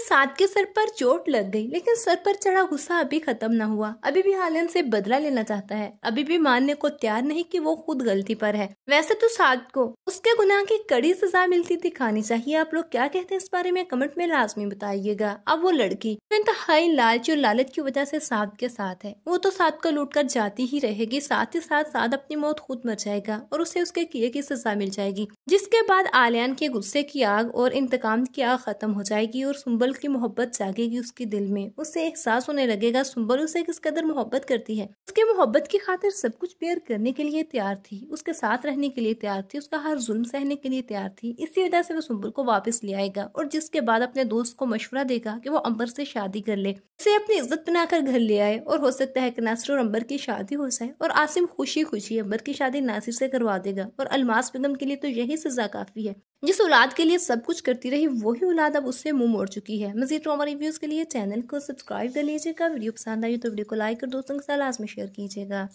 सात के सर पर चोट लग गई लेकिन सर पर चढ़ा गुस्सा अभी खत्म ना हुआ अभी भी हालन से बदला लेना चाहता है अभी भी मानने को तैयार नहीं कि वो खुद गलती पर है वैसे तो सात को उसके गुनाह की कड़ी सजा मिलती दिखानी चाहिए आप लोग क्या कहते हैं इस बारे में कमेंट में लाजमी बताइएगा अब वो लड़की इंतहाई लालच और लालच की वजह से सात के साथ है वो तो साथ को लूट कर जाती ही रहेगी साथ ही साथ साथ अपनी मौत खुद मर जाएगा और उसे उसके किए की सजा मिल जाएगी जिसके बाद आलियान के गुस्से की आग और इंतकाम की आग खत्म हो जाएगी और सुबह सुंबल की मोहब्बत जागेगी उसके दिल में उससे एहसास होने लगेगा सुंबल उसे किस कदर मोहब्बत करती है उसके मोहब्बत की खातिर सब कुछ बेयर करने के लिए तैयार थी उसके साथ रहने के लिए तैयार थी उसका हर जुल्म सहने के लिए तैयार थी इसी वजह से वो सुंबल को वापस ले आएगा और जिसके बाद अपने दोस्त को मशवरा देगा की वो अंबर से शादी कर ले उसे अपनी इज्जत बनाकर घर ले आए और हो सकता है की नासिर और अंबर की शादी हो जाए और आसिम खुशी खुशी अंबर की शादी नासिर से करवा देगा और अलमास बेगम के लिए तो यही सजा काफी है जिस औलाद के लिए सब कुछ करती रही वही औलाद अब उससे मुंह मोड़ चुकी है मजीद ट्रामा तो रिव्यूज़ के लिए चैनल को सब्सक्राइब कर लीजिएगा वीडियो पसंद आई तो वीडियो को लाइक और दोस्तों के साथ लाजमी शेयर कीजिएगा